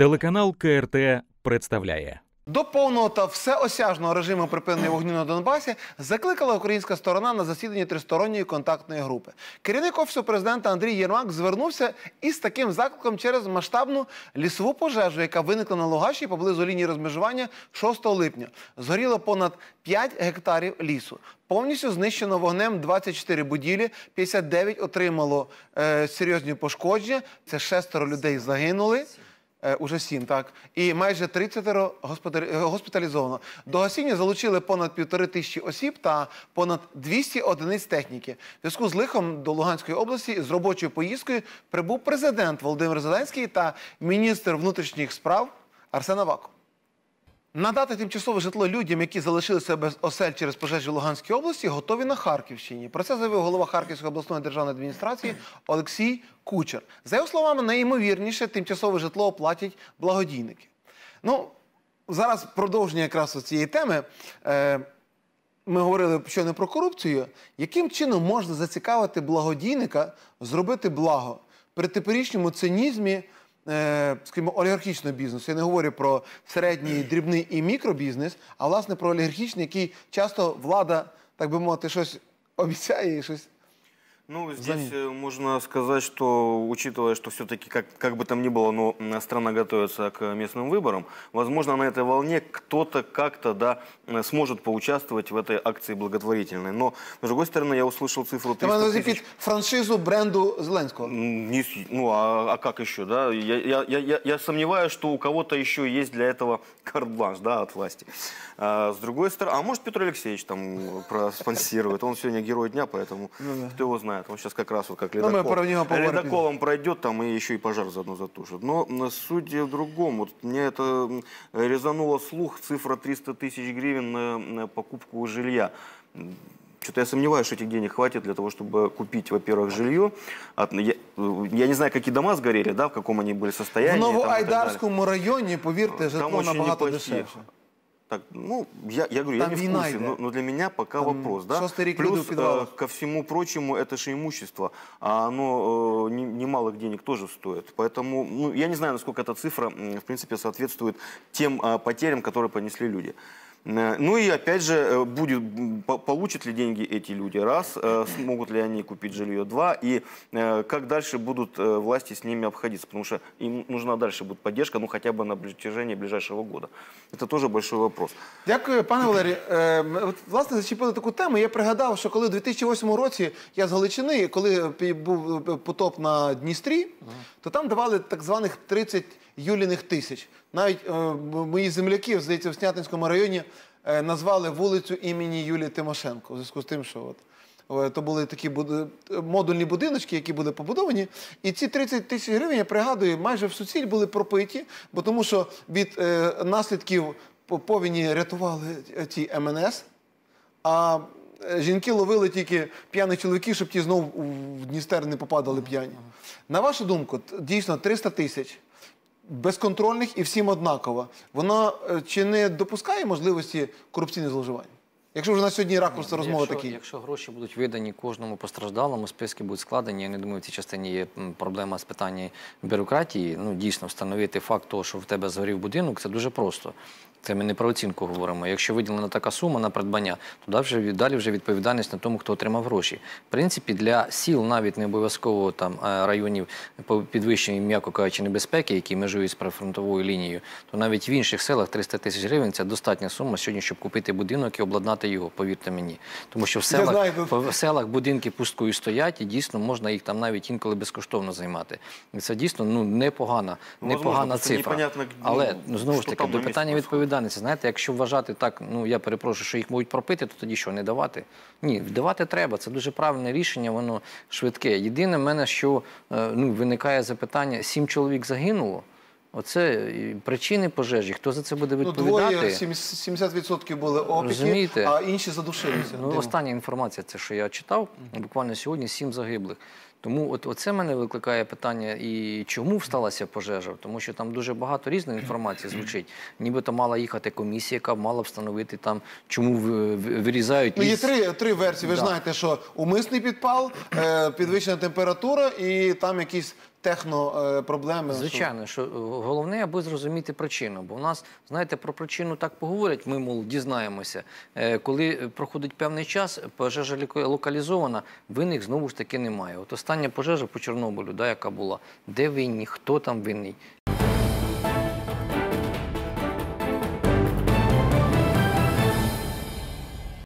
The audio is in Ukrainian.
Телеканал КРТ представляє. До повного та всеосяжного режиму припинення вогню на Донбасі закликала українська сторона на засіданні тристоронньої контактної групи. Керівник офісу президента Андрій Єрмак звернувся із таким закликом через масштабну лісову пожежу, яка виникла на Лугаші поблизу лінії розмежування 6 липня. Згоріло понад 5 гектарів лісу. Повністю знищено вогнем 24 будівлі, 59 отримало е, серйозні пошкодження. Це шестеро людей загинули. Е, уже сім, так і майже 30 госпіталі... Е, госпіталізовано. До гасіння залучили понад півтори тисячі осіб та понад 200 одиниць техніки. В Зв'язку з лихом до Луганської області з робочою поїздкою прибув президент Володимир Зеленський та міністр внутрішніх справ Арсен Аваков. Надати тимчасове житло людям, які залишилися без осель через пожежі в Луганській області, готові на Харківщині. Про це заявив голова Харківської обласної державної адміністрації Олексій Кучер. За його словами, найімовірніше тимчасове житло оплатять благодійники. Ну зараз продовження якраз цієї теми. Е, ми говорили що не про корупцію. Яким чином можна зацікавити благодійника зробити благо при теперішньому цинізмі? Е, скажімо, олігархічного бізнесу. Я не говорю про середній, дрібний і мікробізнес, а власне про олігархічний, який часто влада, так би мовити, щось обіцяє і щось Ну, здесь э, можно сказать, что, учитывая, что все-таки, как, как бы там ни было, но страна готовится к местным выборам, возможно, на этой волне кто-то как-то да, э, сможет поучаствовать в этой акции благотворительной. Но, с другой стороны, я услышал цифру 300 Там тысяч... франшизу бренду Зеленского. Не, ну, а, а как еще, да? Я, я, я, я, я сомневаюсь, что у кого-то еще есть для этого карт-бланш, да, от власти. А, с другой стороны, а может, Петр Алексеевич там э, проспонсирует? Он сегодня герой дня, поэтому ну, кто его знает знает. Он сейчас как раз вот как Ледоков, ну, Ледоковым пройдет, там и еще и пожар заодно затушит. Но судя в другом, вот мне это резануло слух, цифра 300 тысяч гривен на, покупку жилья. Что-то я сомневаюсь, что этих денег хватит для того, чтобы купить, во-первых, жилье. я, не знаю, какие дома сгорели, да, в каком они были состоянии. В новоайдарском районе, поверьте, житло там набагато дешевше. Так, ну, я, я говорю, Там я не в курсе, но, но для меня пока Там вопрос, да. Плюс, э, ко всему прочему, это же имущество, а оно э, немалых денег тоже стоит. Поэтому, ну, я не знаю, насколько эта цифра, в принципе, соответствует тем э, потерям, которые понесли люди. Э, ну и опять же, э, будет, получат ли деньги эти люди, раз, э, смогут ли они купить жилье, два, и как дальше будут власти с ними обходиться, потому что им нужна дальше будет поддержка, ну хотя бы на протяжении ближайшего года. Это тоже большой вопрос. Дякую, пане Валерій. Е, от, власне, зачепили таку тему. Я пригадав, що коли в 2008 році я з Галичини, коли був е, потоп на Дністрі, то там давали так званих 30 юліних тисяч. Навіть е, мої земляки, здається, в Снятинському районі Е, назвали вулицю імені Юлії Тимошенко, в зв'язку з тим, що от. Е, то були такі модульні будиночки, які були побудовані. І ці 30 тисяч гривень, я пригадую, майже в суціль були пропиті, бо тому що від е, наслідків повіні рятували е, ті МНС, а жінки ловили тільки п'яних чоловіків, щоб ті знову в Дністер не попадали п'яні. На вашу думку, дійсно 300 тисяч безконтрольних і всім однаково, вона е, чи не допускає можливості корупційних зловживань? Якщо вже на сьогодні ракурс ну, розмови такі, якщо гроші будуть видані кожному постраждалому, списки будуть складені. Я не думаю, в цій частині є проблема з питання бюрократії. Ну дійсно встановити факт того, що в тебе згорів будинок, це дуже просто. Це ми не про оцінку говоримо. Якщо виділена така сума на придбання, то далі вже відповідальність на тому, хто отримав гроші. В принципі, для сіл навіть не обов'язково там е, районів підвищення, м'яко кажучи, небезпеки, які межують з прифронтовою лінією, то навіть в інших селах 300 тисяч гривень це достатня сума сьогодні, щоб купити будинок і обладнати його, повірте мені. Тому що в селах будинки пусткою стоять і дійсно можна їх там навіть інколи безкоштовно займати. І це дійсно ну, непогана, непогана цифра. але ну, ну, знову ж таки до питання відповідальності відповідальності. Знаєте, якщо вважати так, ну я перепрошую, що їх можуть пропити, то тоді що не давати? Ні, давати треба. Це дуже правильне рішення, воно швидке. Єдине, в мене що е, ну, виникає запитання: сім чоловік загинуло. Оце причини пожежі. Хто за це буде відповідати? Ну, двоє, 70% були опіки, Розумієте? а інші задушилися. Ну, Остання інформація, це що я читав, буквально сьогодні сім загиблих. Тому от оце мене викликає питання, і чому сталася пожежа? Тому що там дуже багато різної інформації звучить. Нібито мала їхати комісія, яка мала встановити там, чому вирізають. Ну, є три три версії. Ви да. знаєте, що умисний підпал, е, підвищена температура і там якісь Техно е, проблеми Звичайно, що е, головне, аби зрозуміти причину. Бо в нас, знаєте, про причину так поговорять, ми, мол, дізнаємося. Е, коли проходить певний час, пожежа локалізована, винних знову ж таки немає. От остання пожежа по Чорнобилю, яка була, де винні, хто там винний.